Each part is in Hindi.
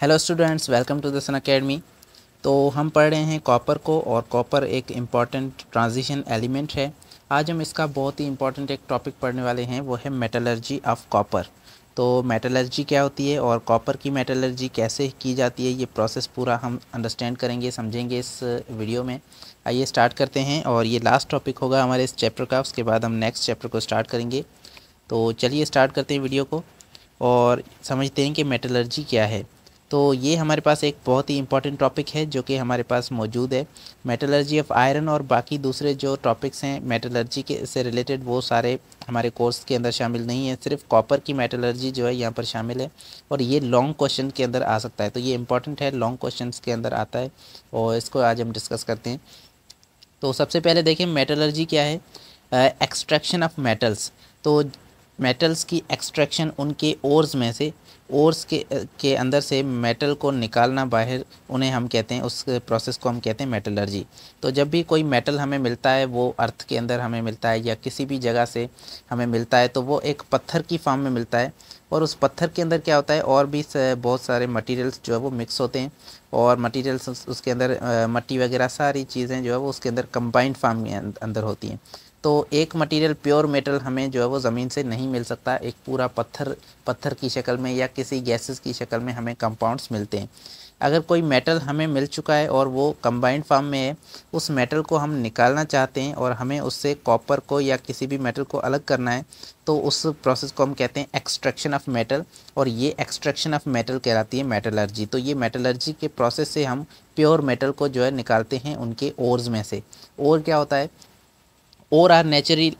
hello students welcome to Dasan academy तो हम पढ़ रहे हैं कॉपर को और कॉपर एक इम्पॉर्टेंट ट्रांजिशन एलिमेंट है आज हम इसका बहुत ही इम्पॉर्टेंट एक टॉपिक पढ़ने वाले हैं वो है मेटलर्जी ऑफ कॉपर तो मेटलर्जी क्या होती है और कॉपर की मेटलर्जी कैसे की जाती है ये प्रोसेस पूरा हम अंडरस्टैंड करेंगे समझेंगे इस वीडियो में आइए स्टार्ट करते हैं और ये लास्ट टॉपिक होगा हमारे इस चैप्टर का उसके बाद हम नेक्स्ट चैप्टर को स्टार्ट करेंगे तो चलिए स्टार्ट करते हैं वीडियो को और समझते हैं कि मेटलर्जी क्या है तो ये हमारे पास एक बहुत ही इंपॉर्टेंट टॉपिक है जो कि हमारे पास मौजूद है मेटलर्जी ऑफ आयरन और बाकी दूसरे जो टॉपिक्स हैं मेटलर्जी के से रिलेटेड वो सारे हमारे कोर्स के अंदर शामिल नहीं है सिर्फ कॉपर की मेटलर्जी जो है यहाँ पर शामिल है और ये लॉन्ग क्वेश्चन के अंदर आ सकता है तो ये इंपॉर्टेंट है लॉन्ग क्वेश्चन के अंदर आता है और इसको आज हम डिस्कस करते हैं तो सबसे पहले देखें मेटलर्जी क्या है एक्सट्रैक्शन ऑफ मेटल्स तो मेटल्स की एक्सट्रैक्शन उनके ओर्स में से ओर्स के के अंदर से मेटल को निकालना बाहर उन्हें हम कहते हैं उस प्रोसेस को हम कहते हैं मेटलर्जी तो जब भी कोई मेटल हमें मिलता है वो अर्थ के अंदर हमें मिलता है या किसी भी जगह से हमें मिलता है तो वो एक पत्थर की फॉर्म में मिलता है और उस पत्थर के अंदर क्या होता है और भी बहुत सारे मटेरियल्स जो है वो मिक्स होते हैं और मटेरियल्स उसके अंदर मट्टी वगैरह सारी चीज़ें जो है वो उसके अंदर कंबाइंड फार्म अंदर होती हैं तो एक मटेरियल प्योर मेटल हमें जो है वो ज़मीन से नहीं मिल सकता एक पूरा पत्थर पत्थर की शक्ल में या किसी गैसेस की शक्ल में हमें कंपाउंड्स मिलते हैं अगर कोई मेटल हमें मिल चुका है और वो कंबाइंड फार्म में है उस मेटल को हम निकालना चाहते हैं और हमें उससे कॉपर को या किसी भी मेटल को अलग करना है तो उस प्रोसेस को हम कहते हैं एक्सट्रैक्शन ऑफ मेटल और ये एक्सट्रैक्शन ऑफ मेटल कहलाती है मेटलर्जी तो ये मेटलर्जी के प्रोसेस से हम प्योर मेटल को जो है निकालते हैं उनके ओर्स में से ओर क्या होता है और आर नेचुरली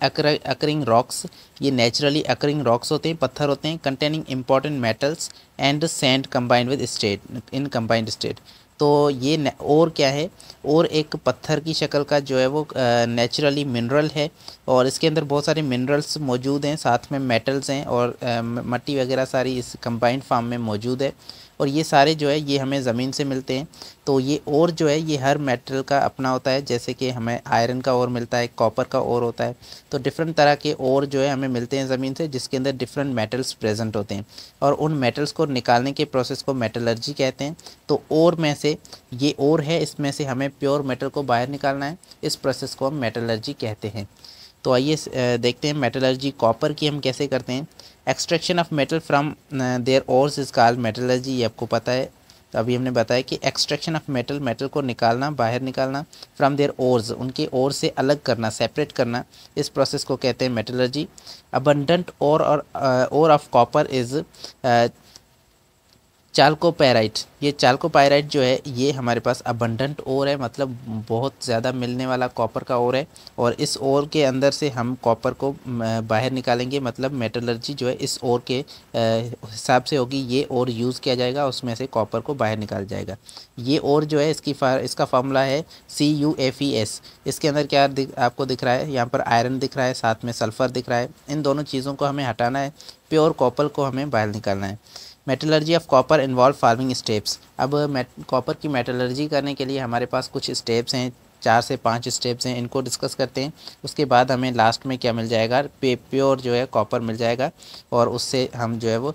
अकरिंग रॉक्स ये नेचुरली अकरिंग रॉक्स होते हैं पत्थर होते हैं कंटेनिंग इंपॉर्टेंट मेटल्स एंड सेंड combined with state in combined state तो ये और क्या है और एक पत्थर की शक्ल का जो है वो नेचुरली मिनरल है और इसके अंदर बहुत सारे मिनरल्स मौजूद हैं साथ में मेटल्स हैं और मट्टी वगैरह सारी इस कंबाइंड फार्म में मौजूद है और ये सारे जो है ये हमें ज़मीन से मिलते हैं तो ये और जो है ये हर मेटल का अपना होता है जैसे कि हमें आयरन का और मिलता है कॉपर का और होता है तो डिफरेंट तरह के और जो है हमें मिलते हैं ज़मीन से जिसके अंदर डिफरेंट मेटल्स प्रेजेंट होते हैं और उन मेटल्स को निकालने के प्रोसेस को मेटलर्जी कहते हैं तो और में से ये और है इसमें से हमें प्योर मेटल को बाहर निकालना है इस प्रोसेस को हम मेटलर्जी कहते हैं तो आइए देखते हैं मेटलर्जी कॉपर की हम कैसे करते हैं extraction of metal from their ores is call metallurgy ये आपको पता है तो अभी हमने बताया कि एक्सट्रैक्शन ऑफ मेटल मेटल को निकालना बाहर निकालना फ्राम देयर ओर्स उनके ओर से अलग करना सेपरेट करना इस प्रोसेस को कहते हैं मेटलर्जी अबंडेंट ओर और ore of copper is chalcopyrite ये पैराइट जो है ये हमारे पास अबंडेंट ओर है मतलब बहुत ज़्यादा मिलने वाला कॉपर का ओर है और इस ओर के अंदर से हम कॉपर को बाहर निकालेंगे मतलब मेटलर्जी जो है इस ओर के हिसाब से होगी ये ओर यूज़ किया जाएगा उसमें से कॉपर को बाहर निकाल जाएगा ये ओर जो है इसकी फा, इसका फार्मूला है C U F E S इसके अंदर क्या दिख, आपको दिख रहा है यहाँ पर आयरन दिख रहा है साथ में सल्फ़र दिख रहा है इन दोनों चीज़ों को हमें हटाना है प्योर कॉपर को हमें बाहर निकालना है metallurgy of copper involve farming steps अब कॉपर uh, की मेटलर्जी करने के लिए हमारे पास कुछ स्टेप्स हैं चार से पाँच स्टेप्स हैं इनको डिस्कस करते हैं उसके बाद हमें लास्ट में क्या मिल जाएगा पे प्योर जो है कॉपर मिल जाएगा और उससे हम जो है वो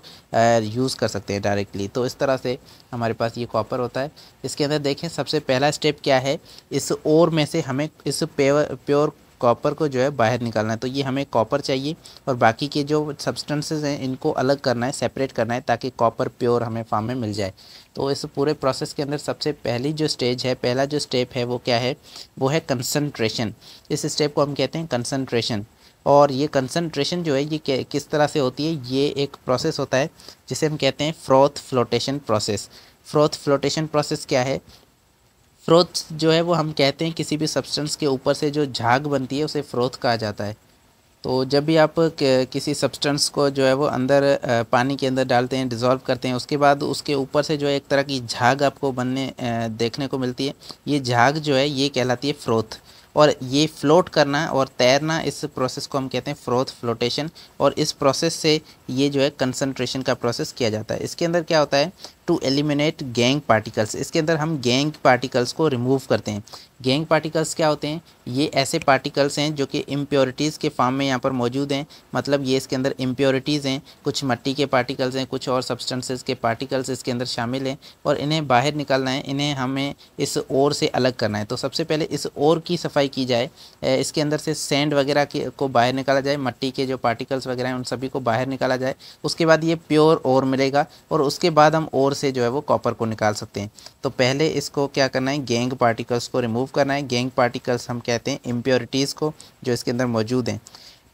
यूज़ uh, कर सकते हैं डायरेक्टली तो इस तरह से हमारे पास ये कॉपर होता है इसके अंदर देखें सबसे पहला स्टेप क्या है इस ओर में से हमें इस प्योर कॉपर को जो है बाहर निकालना है तो ये हमें कॉपर चाहिए और बाकी के जो सब्सटेंसेस हैं इनको अलग करना है सेपरेट करना है ताकि कॉपर प्योर हमें फार्म में मिल जाए तो इस पूरे प्रोसेस के अंदर सबसे पहली जो स्टेज है पहला जो स्टेप है वो क्या है वो है कंसनट्रेशन इस स्टेप को हम कहते हैं कंसनट्रेशन और ये कंसनट्रेशन जो है ये किस तरह से होती है ये एक प्रोसेस होता है जिसे हम कहते हैं froth flotation process froth flotation process क्या है फ्रोथ जो है वो हम कहते हैं किसी भी सब्सटेंस के ऊपर से जो झाग बनती है उसे फ्रोथ कहा जाता है तो जब भी आप किसी सब्सटेंस को जो है वो अंदर पानी के अंदर डालते हैं डिज़ोल्व करते हैं उसके बाद उसके ऊपर से जो है एक तरह की झाग आपको बनने देखने को मिलती है ये झाग जो है ये कहलाती है फ्रोथ और ये फ्लोट करना और तैरना इस प्रोसेस को हम कहते हैं फ्रोथ फ्लोटेशन और इस प्रोसेस से ये जो है कंसनट्रेशन का प्रोसेस किया जाता है इसके अंदर क्या होता है टू एलिमिनेट गैंग पार्टिकल्स इसके अंदर हम गैंग पार्टिकल्स को रिमूव करते हैं गैंग पार्टिकल्स क्या होते हैं ये ऐसे पार्टिकल्स हैं जो कि इम्प्योरिटीज़ के फॉर्म में यहाँ पर मौजूद हैं मतलब ये इसके अंदर इम्प्योरिटीज़ हैं कुछ मिट्टी के पार्टिकल्स हैं कुछ और सब्सटेंसेस के पार्टिकल्स इसके अंदर शामिल हैं और इन्हें बाहर निकालना है इन्हें हमें इस ओर से अलग करना है तो सबसे पहले इस ओर की सफाई की जाए इसके अंदर से सेंड वगैरह को बाहर निकाला जाए मट्टी के जो पार्टिकल्स वगैरह हैं उन सभी को बाहर निकाला जाए उसके बाद ये प्योर ओर मिलेगा और उसके बाद हम ओर से जो है वो कॉपर को निकाल सकते हैं तो पहले इसको क्या करना है गेंग पार्टिकल्स को रिमूव करना है गेंग पार्टिकल्स हम कहते हैं इम्प्योरिटीज़ को जो इसके अंदर मौजूद हैं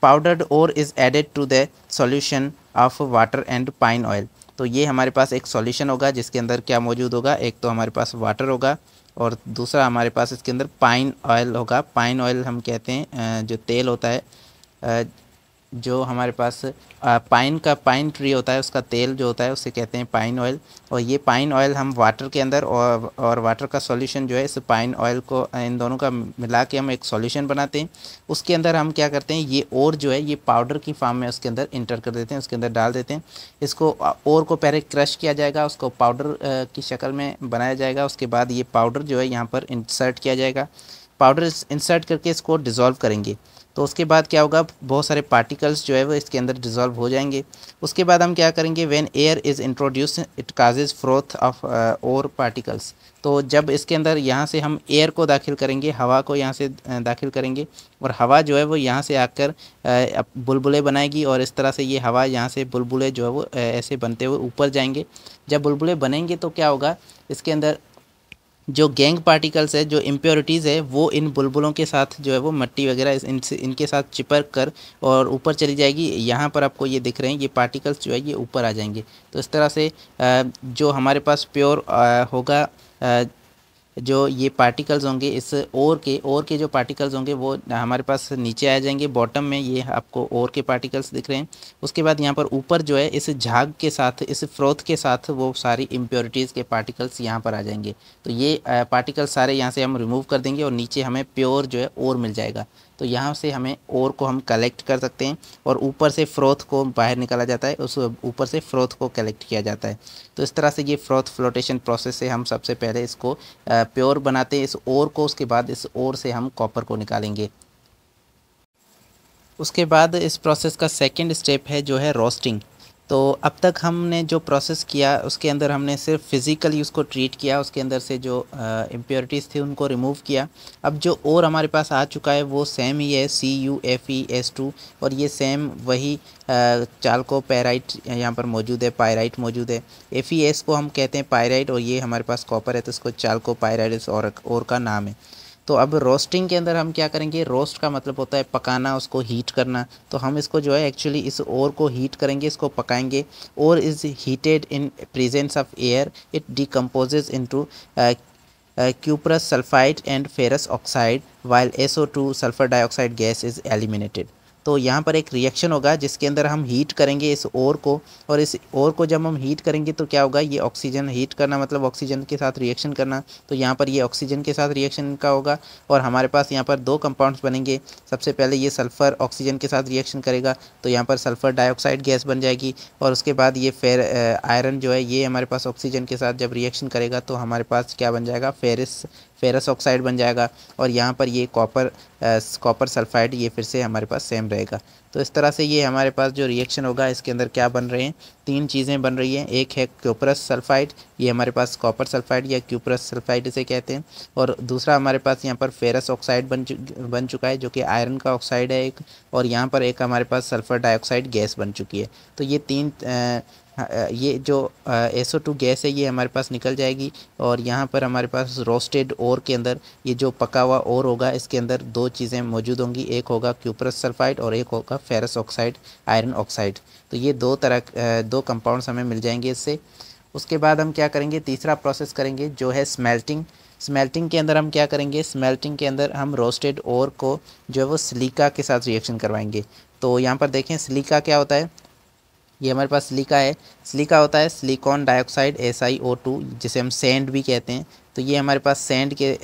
powdered ore is added to the solution of water and pine oil तो ये हमारे पास एक सॉल्यूशन होगा जिसके अंदर क्या मौजूद होगा एक तो हमारे पास वाटर होगा और दूसरा हमारे पास इसके अंदर पाइन ऑयल होगा पाइन ऑयल हम कहते हैं जो तेल होता है जो हमारे पास पाइन का पाइन ट्री होता है उसका तेल जो होता है उसे कहते हैं पाइन ऑयल और ये पाइन ऑयल हम वाटर के अंदर और और वाटर का सॉल्यूशन जो है इस पाइन ऑयल को इन दोनों का मिला के हम एक सॉल्यूशन बनाते हैं उसके अंदर हम क्या करते हैं ये और जो है ये पाउडर की फार्म में उसके अंदर इंटर कर देते हैं उसके अंदर डाल देते हैं इसको और को पहले क्रश किया जाएगा उसको पाउडर की शक्ल में बनाया जाएगा उसके बाद ये पाउडर जो है यहाँ पर इंसर्ट किया जाएगा पाउडर इंसर्ट करके इसको डिज़ोल्व करेंगे तो उसके बाद क्या होगा बहुत सारे पार्टिकल्स जो है वो इसके अंदर डिजॉल्व हो जाएंगे उसके बाद हम क्या करेंगे when air is introduce it causes froth of ore particles तो जब इसके अंदर यहाँ से हम एयर को दाखिल करेंगे हवा को यहाँ से uh, दाखिल करेंगे और हवा जो है वो यहाँ से आकर uh, बुलबुले बनाएगी और इस तरह से ये हवा यहाँ से बुलबुले जो है वो uh, ऐसे बनते हुए ऊपर जाएंगे जब बुलबुले बनेंगे तो क्या होगा इसके अंदर जो गैंग पार्टिकल्स है जो इम्प्योरिटीज़ है वो इन बुलबुलों के साथ जो है वो मट्टी वगैरह इन इनके साथ चिपक कर और ऊपर चली जाएगी यहाँ पर आपको ये दिख रहे हैं ये पार्टिकल्स जो है ये ऊपर आ जाएंगे तो इस तरह से जो हमारे पास प्योर होगा जो ये पार्टिकल्स होंगे इस और के और के जो पार्टिकल्स होंगे वो हमारे पास नीचे आ जाएंगे बॉटम में ये आपको और के पार्टिकल्स दिख रहे हैं उसके बाद यहाँ पर ऊपर जो है इस झाग के साथ इस फ्रोथ के साथ वो सारी इम्प्योरिटीज़ के पार्टिकल्स यहाँ पर आ जाएंगे तो ये पार्टिकल्स सारे यहाँ से हम रिमूव कर देंगे और नीचे हमें प्योर जो है और मिल जाएगा तो यहाँ से हमें और को हम कलेक्ट कर सकते हैं और ऊपर से फ्रोथ को बाहर निकाला जाता है उस ऊपर से फ्रोथ को कलेक्ट किया जाता है तो इस तरह से ये फ्रोथ फ्लोटेशन प्रोसेस से हम सबसे पहले इसको प्योर बनाते हैं इस और को उसके बाद इस और से हम कॉपर को निकालेंगे उसके बाद इस प्रोसेस का सेकेंड स्टेप है जो है रोस्टिंग तो अब तक हमने जो प्रोसेस किया उसके अंदर हमने सिर्फ फिज़िकली उसको ट्रीट किया उसके अंदर से जो इम्प्योरिटीज़ थी उनको रिमूव किया अब जो और हमारे पास आ चुका है वो सेम ही है C U F E S two और ये सेम वही चालको पैराइट यहाँ पर मौजूद है पायराइट मौजूद है एफ ई एस को हम कहते हैं पायराइट और ये हमारे पास कॉपर है तो इसको चालको पायराइट और, और का नाम है तो अब रोस्टिंग के अंदर हम क्या करेंगे रोस्ट का मतलब होता है पकाना उसको हीट करना तो हम इसको जो है एक्चुअली इस ओर को हीट करेंगे इसको पकाएंगे ore is heated in presence of air it decomposes into cuprous sulfide and ferrous oxide while two sulphur dioxide gas is eliminated तो यहाँ पर एक रिएक्शन होगा जिसके अंदर हम हीट करेंगे इस ओर को और इस ओर को जब हम हीट करेंगे तो क्या होगा ये ऑक्सीजन हीट करना मतलब ऑक्सीजन के साथ रिएक्शन करना तो यहाँ पर ये ऑक्सीजन के साथ रिएक्शन का होगा और हमारे पास यहाँ पर दो कंपाउंड्स बनेंगे सबसे पहले ये सल्फ़र ऑक्सीजन के साथ रिएक्शन करेगा तो यहाँ पर सल्फ़र डाईऑक्साइड गैस बन जाएगी और उसके बाद ये फेर आयरन जो है ये हमारे पास ऑक्सीजन के साथ जब रिएक्शन करेगा तो हमारे पास क्या बन जाएगा फेरिस फेरस ऑक्साइड बन जाएगा और यहाँ पर ये कॉपर कॉपर सल्फाइड ये फिर से हमारे पास सेम रहेगा तो इस तरह से ये हमारे पास जो रिएक्शन होगा इसके अंदर क्या बन रहे हैं तीन चीज़ें बन रही हैं एक है क्यूपरस सल्फाइड ये हमारे पास कॉपर सल्फाइड या क्यूपरस सल्फाइड इसे कहते हैं और दूसरा हमारे पास यहाँ पर फेरस ऑक्साइड बन चु, बन चुका है जो कि आयरन का ऑक्साइड है एक और यहाँ पर एक हमारे पास सल्फ़र डाइऑक्साइड गैस बन चुकी है तो ये तीन आ, हाँ, ये जो ओ टू गैस है ये हमारे पास निकल जाएगी और यहाँ पर हमारे पास रोस्टेड और के अंदर ये जो पका हुआ और होगा इसके अंदर दो चीज़ें मौजूद होंगी एक होगा क्यूपरस सल्फाइड और एक होगा फेरस ऑक्साइड आयरन ऑक्साइड तो ये दो तरह दो कंपाउंड्स हमें मिल जाएंगे इससे उसके बाद हम क्या करेंगे तीसरा प्रोसेस करेंगे जो है स्मेल्टिंग स्मेल्टिंग के अंदर हम क्या करेंगे स्मेल्टिंग के अंदर हम रोस्टेड और को जो है वो सिलिका के साथ रिएक्शन करवाएंगे तो यहाँ पर देखें सिलिका क्या होता है ये हमारे पास सिलिका है सिलिका होता है silicon dioxide S I O two जिसे हम सेंड भी कहते हैं तो ये हमारे पास सेंड के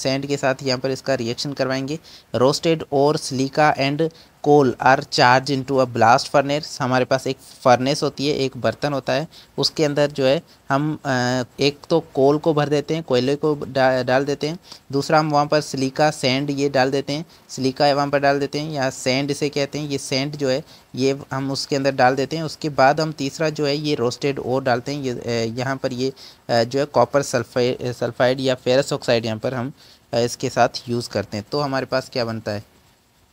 सेंड के साथ यहाँ पर इसका रिएक्शन करवाएंगे roasted ore silica and coal are charge into a blast furnace हमारे पास एक फर्नेस होती है एक बर्तन होता है उसके अंदर जो है हम एक तो कोल को भर देते हैं कोयले को डा, डाल देते हैं दूसरा हम वहाँ पर सिलिका सैंड ये डाल देते हैं सिलिका वहाँ पर डाल देते हैं या सैंड इसे कहते हैं ये सैंड जो है ये हम उसके अंदर डाल देते हैं उसके बाद हम तीसरा जो है ये रोस्टेड ओर डालते हैं ये यहाँ पर ये जो है कॉपर सल्फाइड सल्फाइड या फेरस ऑक्साइड यहाँ पर हम इसके साथ यूज़ करते हैं तो हमारे पास क्या बनता है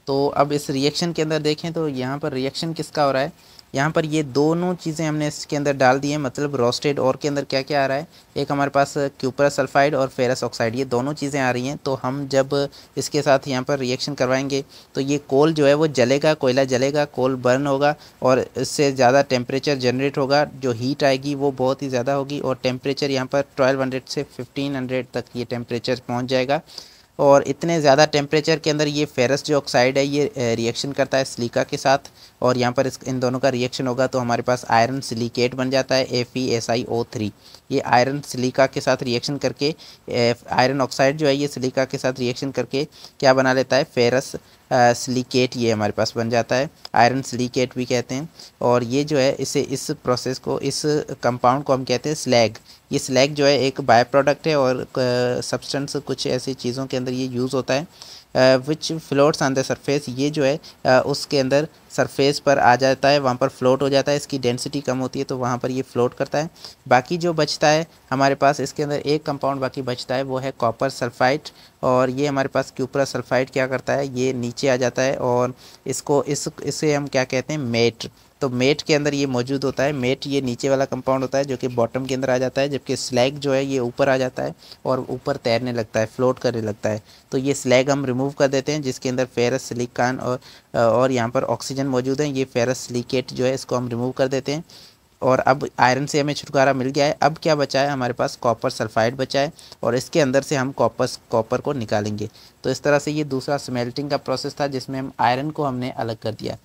तो अब इस रिएक्शन के अंदर देखें तो यहाँ पर रिएक्शन किसका हो रहा है यहाँ पर ये दोनों चीज़ें हमने इसके अंदर डाल दी है मतलब रोस्टेड और के अंदर क्या क्या आ रहा है एक हमारे पास क्यूपर सल्फाइड और फेरस ऑक्साइड ये दोनों चीज़ें आ रही हैं तो हम जब इसके साथ यहाँ पर रिएक्शन करवाएंगे तो ये कोल जो है वो जलेगा कोयला जलेगा कोल बर्न होगा और इससे ज़्यादा टेम्परेचर जनरेट होगा जो हीट आएगी वो बहुत ही ज़्यादा होगी और टेम्परेचर यहाँ पर ट्वेल्व से फिफ्टीन तक ये टेम्परेचर पहुँच जाएगा और इतने ज़्यादा टेम्परेचर के अंदर ये फेरस जो ऑक्साइड है ये रिएक्शन करता है सिलिका के साथ और यहाँ पर इस इन दोनों का रिएक्शन होगा तो हमारे पास आयरन सिलिकेट बन जाता है F E S I O three ये आयरन सिलिका के साथ रिएक्शन करके आयरन ऑक्साइड जो है ये सिलिका के साथ रिएक्शन करके क्या बना लेता है फेरस सिलिकेट ये हमारे पास बन जाता है आयरन सिलिकेट भी कहते हैं और ये जो है इसे इस प्रोसेस को इस कंपाउंड को हम कहते हैं स्लैग ये स्लैग जो है एक बाय प्रोडक्ट है और सब्सटेंस कुछ ऐसी चीज़ों के अंदर ये यूज़ होता है which floats on the surface ये जो है उसके अंदर सरफेस पर आ जाता है वहाँ पर फ्लोट हो जाता है इसकी डेंसिटी कम होती है तो वहाँ पर ये फ्लोट करता है बाकी जो बचता है हमारे पास इसके अंदर एक कंपाउंड बाकी बचता है वो है कॉपर सल्फाइड और ये हमारे पास क्यूपरा सल्फाइड क्या करता है ये नीचे आ जाता है और इसको इस इसे हम क्या कहते हैं मेट तो मेट के अंदर ये मौजूद होता है मेट ये नीचे वाला कंपाउंड होता है जो कि बॉटम के अंदर आ जाता है जबकि स्लैग जो है ये ऊपर आ जाता है और ऊपर तैरने लगता है फ्लोट करने लगता है तो ये स्लैग हम रिमूव कर देते हैं जिसके अंदर फेरस सिलिकान और और यहाँ पर ऑक्सीजन मौजूद है ये फेरस सिलिकेट जो है इसको हम रिमूव कर देते हैं और अब आयरन से हमें छुटकारा मिल गया है अब क्या बचा है हमारे पास कॉपर सल्फाइड बचा है और इसके अंदर से हम कॉपर कॉपर को निकालेंगे तो इस तरह से ये दूसरा स्मेल्टिंग का प्रोसेस था जिसमें हम आयरन को हमने अलग कर दिया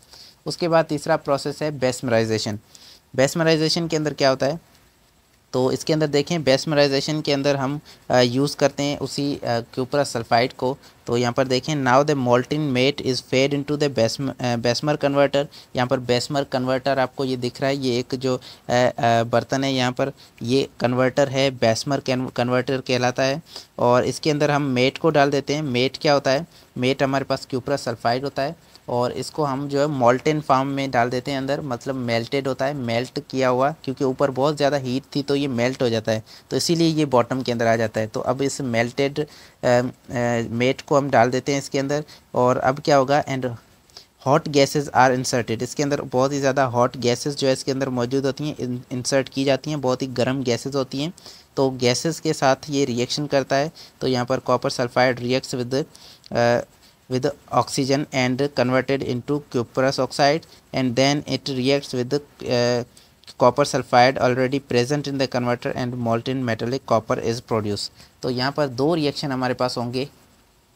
उसके बाद तीसरा प्रोसेस है बेसमराइजेशन बेसमराइजेशन के अंदर क्या होता है तो इसके अंदर देखें बेसमराइजेशन के अंदर हम यूज़ करते हैं उसी क्यूपरा सल्फाइड को तो यहाँ पर देखें now the molten matte is fed into the बेसम बेसमर कन्वर्टर यहाँ पर बेसमर कन्वर्टर आपको ये दिख रहा है ये एक जो बर्तन है यहाँ पर ये कन्वर्टर है बेसमर कन्वर्टर कहलाता है और इसके अंदर हम मेट को डाल देते हैं मेट क्या होता है मेट हमारे पास क्यूपरा सल्फाइड होता है और इसको हम जो है मोल्टेन फार्म में डाल देते हैं अंदर मतलब मेल्टेड होता है मेल्ट किया हुआ क्योंकि ऊपर बहुत ज़्यादा हीट थी तो ये मेल्ट हो जाता है तो इसीलिए ये बॉटम के अंदर आ जाता है तो अब इस मेल्टेड मेट को हम डाल देते हैं इसके अंदर और अब क्या होगा and hot gases are inserted इसके अंदर बहुत ही ज़्यादा हॉट गैसेज जो है इसके अंदर मौजूद होती हैं इंसर्ट की जाती हैं बहुत ही गर्म गैसेज होती हैं तो गैसेज के साथ ये रिएक्शन करता है तो यहाँ पर copper sulphide reacts with with oxygen and converted into cuprous oxide and then it reacts with the copper sulfide already present in the converter and molten metallic copper is produced तो यहाँ पर दो रिएक्शन हमारे पास होंगे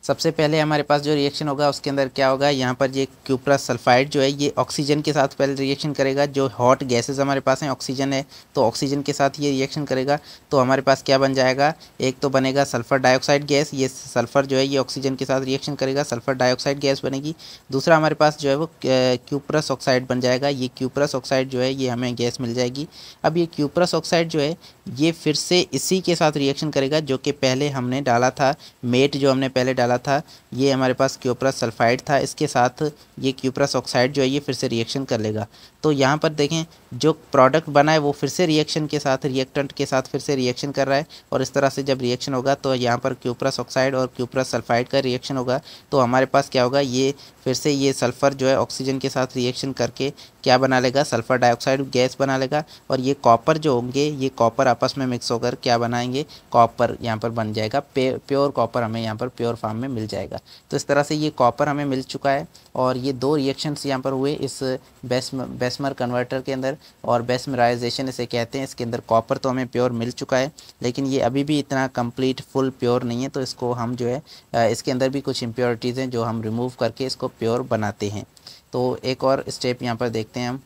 सबसे पहले हमारे पास जो रिएक्शन होगा उसके अंदर क्या होगा यहाँ पर ये क्यूप्रा सल्फाइड जो है ये ऑक्सीजन के साथ पहले रिएक्शन करेगा जो हॉट गैसेस हमारे पास हैं ऑक्सीजन है तो ऑक्सीजन के साथ ये रिएक्शन करेगा तो हमारे पास क्या बन जाएगा एक तो बनेगा सल्फ़र डाइऑक्साइड गैस ये सल्फ़र जो है ये ऑक्सीजन के साथ रिएक्शन करेगा सल्फ़र डाइऑक्साइड गैस बनेगी दूसरा हमारे पास जो है वो क्यूप्रस ऑक्साइड बन जाएगा ये क्यूप्रस ऑक्साइड जो है ये हमें गैस मिल जाएगी अब ये क्यूप्रस ऑक्साइड जो है ये फिर से इसी के साथ रिएक्शन करेगा जो कि पहले हमने डाला था मेट जो हमने पहले डाला वाला था ये हमारे पास क्यूप्रस सल्फाइड था इसके साथ ये क्यूप्रस ऑक्साइड जो है ये फिर से रिएक्शन कर लेगा तो यहाँ पर देखें जो प्रोडक्ट बना है वो फिर से रिएक्शन के साथ रिएक्टेंट के साथ फिर से रिएक्शन कर रहा है और इस तरह से जब रिएक्शन होगा तो यहाँ पर क्यूप्रस ऑक्साइड और क्यूप्रस सल्फाइड का रिएक्शन होगा तो हमारे पास क्या होगा ये फिर से ये सल्फ़र जो है ऑक्सीजन के साथ रिएक्शन करके क्या बना लेगा सल्फ़र डाइऑक्साइड गैस बना लेगा और ये कॉपर जो होंगे ये कॉपर आपस में मिक्स होकर क्या बनाएंगे कॉपर यहाँ पर बन जाएगा प्योर कॉपर हमें यहाँ पर प्योर फार्म हमें मिल जाएगा तो इस तरह से ये कॉपर हमें मिल चुका है और ये दो रिएक्शंस यहाँ पर हुए इस बेस्म बेस्मर कन्वर्टर के अंदर और बेस्मराइजेशन इसे कहते हैं इसके अंदर कॉपर तो हमें प्योर मिल चुका है लेकिन ये अभी भी इतना कम्प्लीट फुल प्योर नहीं है तो इसको हम जो है इसके अंदर भी कुछ इम्प्योरिटीज़ हैं जो हम रिमूव करके इसको प्योर बनाते हैं तो एक और स्टेप यहाँ पर देखते हैं हम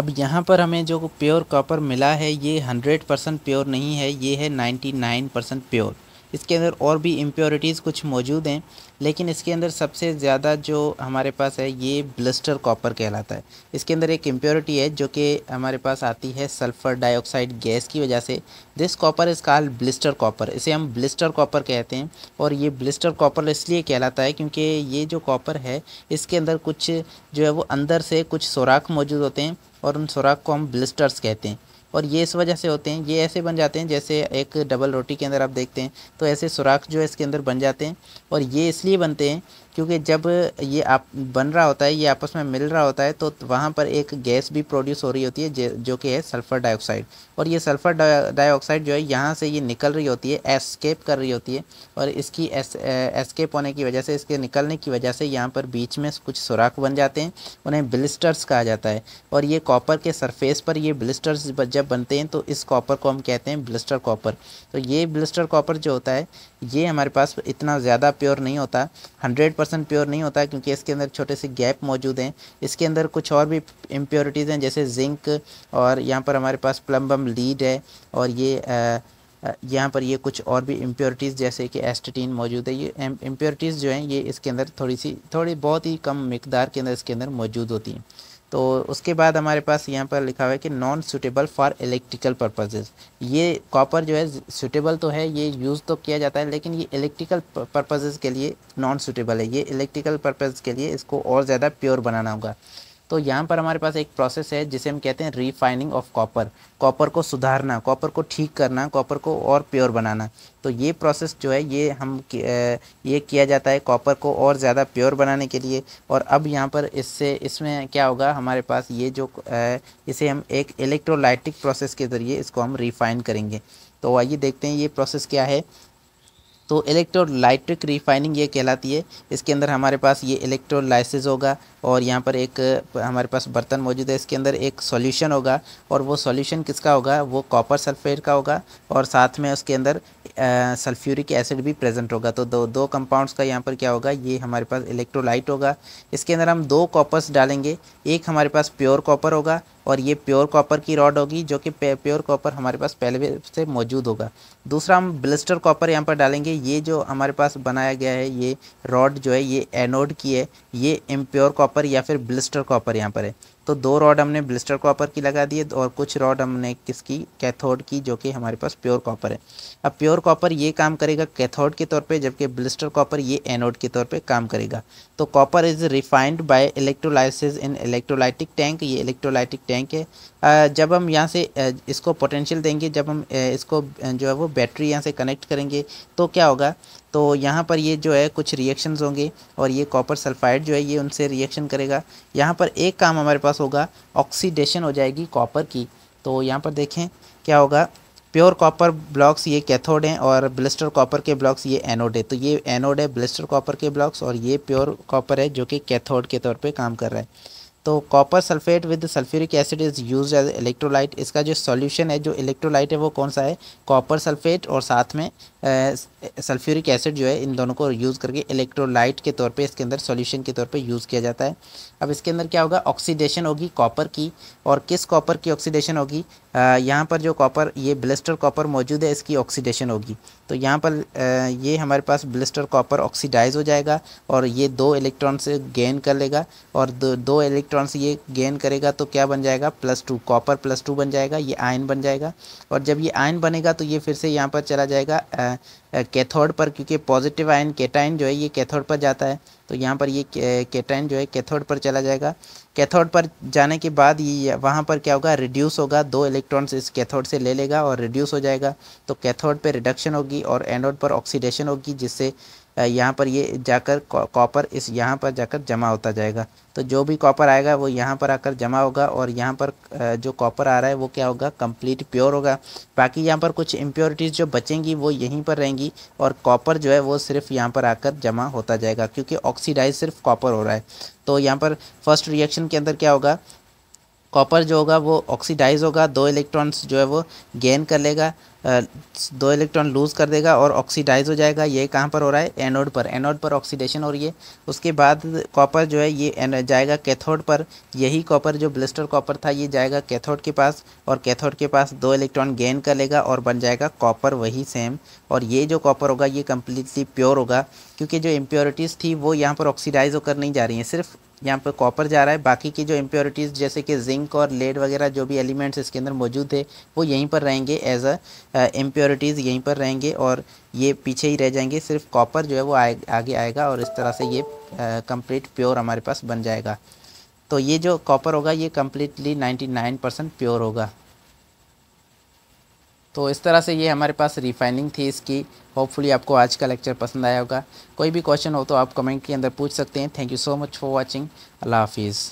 अब यहाँ पर हमें जो प्योर कॉपर मिला है ये हंड्रेड परसेंट प्योर नहीं है ये है 99% नाइन परसेंट प्योर इसके अंदर और भी इम्प्योरिटीज़ कुछ मौजूद हैं लेकिन इसके अंदर सबसे ज़्यादा जो हमारे पास है ये ब्लस्टर कॉपर कहलाता है इसके अंदर एक इम्प्योरिटी है जो कि हमारे पास आती है सल्फ़र डाइऑक्साइड गैस की वजह से this copper is call blister copper इसे हम ब्लिस्टर कॉपर कहते हैं और ये ब्लिस्टर कॉपर इसलिए कहलाता है क्योंकि ये जो कॉपर है इसके अंदर कुछ जो है वो अंदर से कुछ सुराख मौजूद होते हैं और उन सुराख को हम ब्लिस्टर्स कहते हैं और ये इस वजह से होते हैं ये ऐसे बन जाते हैं जैसे एक डबल रोटी के अंदर आप देखते हैं तो ऐसे सुराख जो है इसके अंदर बन जाते हैं और ये इसलिए बनते हैं क्योंकि जब ये आप बन रहा होता है ये आपस में मिल रहा होता है तो वहाँ पर एक गैस भी प्रोड्यूस हो रही होती है जो कि है सल्फ़र डाइऑक्साइड और ये सल्फ़र डाइऑक्साइड जो है यहाँ से ये निकल रही होती है एस्केप कर रही होती है और इसकी एस, एस्केप होने की वजह से इसके निकलने की वजह से यहाँ पर बीच में कुछ सुराख बन जाते हैं उन्हें ब्लिस्टर्स कहा जाता है और ये कॉपर के सरफेस पर ये ब्लिस्टर्स जब बनते हैं तो इस कॉपर को हम कहते हैं ब्लिस्टर कॉपर तो ये ब्लिस्टर कॉपर जो होता है ये हमारे पास इतना ज़्यादा प्योर नहीं होता हंड्रेड परसेंट प्योर नहीं होता क्योंकि इसके अंदर छोटे से गैप मौजूद हैं इसके अंदर कुछ और भी इम्प्योरिटीज़ हैं जैसे जिंक और यहाँ पर हमारे पास प्लम्बम लीड है और ये यहाँ पर ये कुछ और भी इम्प्योरिटीज़ जैसे कि एस्टीन मौजूद है ये इम्प्योरिटीज़ जो हैं ये इसके अंदर थोड़ी सी थोड़ी बहुत ही कम मकदार के अंदर इसके अंदर मौजूद होती हैं तो उसके बाद हमारे पास यहाँ पर लिखा हुआ है कि non suitable for electrical purposes ये कॉपर जो है सूटेबल तो है ये यूज़ तो किया जाता है लेकिन ये इलेक्ट्रिकल पर्पजेज़ के लिए नॉन सूटेबल है ये इलेक्ट्रिकल पर्पज़ के लिए इसको और ज़्यादा प्योर बनाना होगा तो यहाँ पर हमारे पास एक प्रोसेस है जिसे हम कहते हैं रिफाइनिंग ऑफ कॉपर कॉपर को सुधारना कॉपर को ठीक करना कॉपर को और प्योर बनाना तो ये प्रोसेस जो है ये हम ये किया जाता है कॉपर को और ज़्यादा प्योर बनाने के लिए और अब यहाँ पर इससे इसमें क्या होगा हमारे पास ये जो इसे हम एक इलेक्ट्रोलाइटिक प्रोसेस के ज़रिए इसको हम रिफाइन करेंगे तो आइए देखते हैं ये प्रोसेस क्या है तो इलेक्ट्रोलाइटिक रिफाइनिंग ये कहलाती है इसके अंदर हमारे पास ये इलेक्ट्रोलाइसिस होगा और यहाँ पर एक हमारे पास बर्तन मौजूद है इसके अंदर एक सॉल्यूशन होगा और वो सॉल्यूशन किसका होगा वो कॉपर सल्फेट का होगा और साथ में उसके अंदर सल्फ्यूरिक एसिड भी प्रेजेंट होगा तो दो दो कंपाउंड्स का यहाँ पर क्या होगा ये हमारे पास इलेक्ट्रोलाइट होगा इसके अंदर हम दो कॉपर्स डालेंगे एक हमारे पास प्योर कॉपर होगा और ये प्योर कॉपर की रॉड होगी जो कि प्योर कॉपर हमारे पास पहले से मौजूद होगा दूसरा हम ब्लिस्टर कॉपर यहाँ पर डालेंगे ये जो हमारे पास बनाया गया है ये रॉड जो है ये एनोड की है ये इम्प्योर कॉपर या फिर ब्लिस्टर कॉपर यहाँ पर है तो दो रॉड हमने ब्लिस्टर कॉपर की लगा दी है और कुछ रॉड हमने किसकी कैथोड की जो कि हमारे पास प्योर कॉपर है अब प्योर कॉपर ये काम करेगा कैथोड के तौर पे जबकि ब्लिस्टर कॉपर ये एनोड के तौर पे काम करेगा तो copper is refined by electrolysis in electrolytic tank ये इलेक्ट्रोलाइटिक टैंक टैंक है जब हम यहाँ से इसको पोटेंशियल देंगे जब हम इसको जो है वो बैटरी यहाँ से कनेक्ट करेंगे तो क्या होगा तो यहाँ पर ये जो है कुछ रिएक्शंस होंगे और ये कॉपर सल्फाइड जो है ये उनसे रिएक्शन करेगा यहाँ पर एक काम हमारे पास होगा ऑक्सीडेशन हो जाएगी कॉपर की तो यहाँ पर देखें क्या होगा प्योर कॉपर ब्लॉक्स ये कैथोड हैं और ब्लिस्टर कॉपर के ब्लॉक्स ये एनोड है तो ये एनोड है ब्लिस्टर कॉपर के ब्लॉक्स और ये प्योर कॉपर है जो कि कैथोड के तौर पे काम कर रहा है तो copper sulphate with sulphuric acid is use as electrolyte इसका जो सॉल्यूशन है जो इलेक्ट्रोलाइट है वो कौन सा है कॉपर सल्फेट और साथ में सल्फ्यूरिक एसिड जो है इन दोनों को यूज़ करके इलेक्ट्रोलाइट के तौर पे इसके अंदर सॉल्यूशन के तौर पे यूज़ किया जाता है अब इसके अंदर क्या होगा ऑक्सीडेशन होगी कॉपर की और किस कॉपर की ऑक्सीडेशन होगी यहाँ पर जो कॉपर ये ब्लिस्टर कॉपर मौजूद है इसकी ऑक्सीडेशन होगी तो यहाँ पर ये हमारे पास ब्लिस्टर कॉपर ऑक्सीडाइज हो जाएगा और ये दो इलेक्ट्रॉन से गेन कर लेगा और दो दो इलेक्ट्रॉन से ये गेन करेगा तो क्या बन जाएगा plus two copper plus two बन जाएगा ये आयन बन जाएगा और जब ये आयन बनेगा तो ये फिर से यहाँ पर चला जाएगा कैथोड पर क्योंकि पॉजिटिव आयन केटाइन जो है ये कैथोड पर जाता है तो यहाँ पर ये केटाइन जो है कैथोड पर चला जाएगा कैथोड पर जाने के बाद ये वहाँ पर क्या होगा रिड्यूस होगा दो इलेक्ट्रॉन्स इस कैथोड से ले लेगा और रिड्यूस हो जाएगा तो कैथोड पर रिडक्शन होगी और एनोड पर ऑक्सीडेशन होगी जिससे यहाँ पर ये जाकर कॉपर इस यहाँ पर जाकर जमा होता जाएगा तो जो भी कॉपर आएगा वो यहाँ पर आकर जमा होगा और यहाँ पर जो कॉपर आ रहा है वो क्या होगा कंप्लीट प्योर होगा बाकी यहाँ पर कुछ इम्प्योरिटीज़ जो बचेंगी वो यहीं पर रहेंगी और कॉपर जो है वो सिर्फ यहाँ पर आकर जमा होता जाएगा क्योंकि ऑक्सीडाइज सिर्फ कॉपर हो रहा है तो यहाँ पर फर्स्ट रिएक्शन के अंदर क्या होगा कॉपर जो होगा वो ऑक्सीडाइज होगा दो इलेक्ट्रॉन्स जो है वो गेन कर लेगा दो इलेक्ट्रॉन लूज़ कर देगा और ऑक्सीडाइज हो जाएगा ये कहाँ पर हो रहा है एनोड पर एनोड पर ऑक्सीडेशन हो रही है उसके बाद कॉपर जो है ये जाएगा कैथोड पर यही कॉपर जो ब्लिस्टर कॉपर था ये जाएगा कैथोड के पास और कैथोड के पास दो इलेक्ट्रॉन गेन कर लेगा और बन जाएगा कॉपर वही सेम और ये जो कॉपर होगा ये कम्प्लीटली प्योर होगा क्योंकि जो इम्प्योरिटीज़ थी वो यहाँ पर ऑक्सीडाइज होकर नहीं जा रही हैं सिर्फ यहाँ पर कॉपर जा रहा है बाकी की जो इम्प्योरिटीज़ जैसे कि जिंक और लेड वगैरह जो भी एलिमेंट्स इसके अंदर मौजूद थे वो यहीं पर रहेंगे एज अ इम्प्योरिटीज़ यहीं पर रहेंगे और ये पीछे ही रह जाएंगे सिर्फ कॉपर जो है वो आए, आगे आएगा और इस तरह से ये कम्प्लीट uh, प्योर हमारे पास बन जाएगा तो ये जो कॉपर होगा ये कम्प्लीटली नाइन परसेंट प्योर होगा तो इस तरह से ये हमारे पास रिफाइनिंग थी इसकी होपफुली आपको आज का लेक्चर पसंद आया होगा कोई भी क्वेश्चन हो तो आप कमेंट के अंदर पूछ सकते हैं thank you so much for watching अल्लाह हाफिज़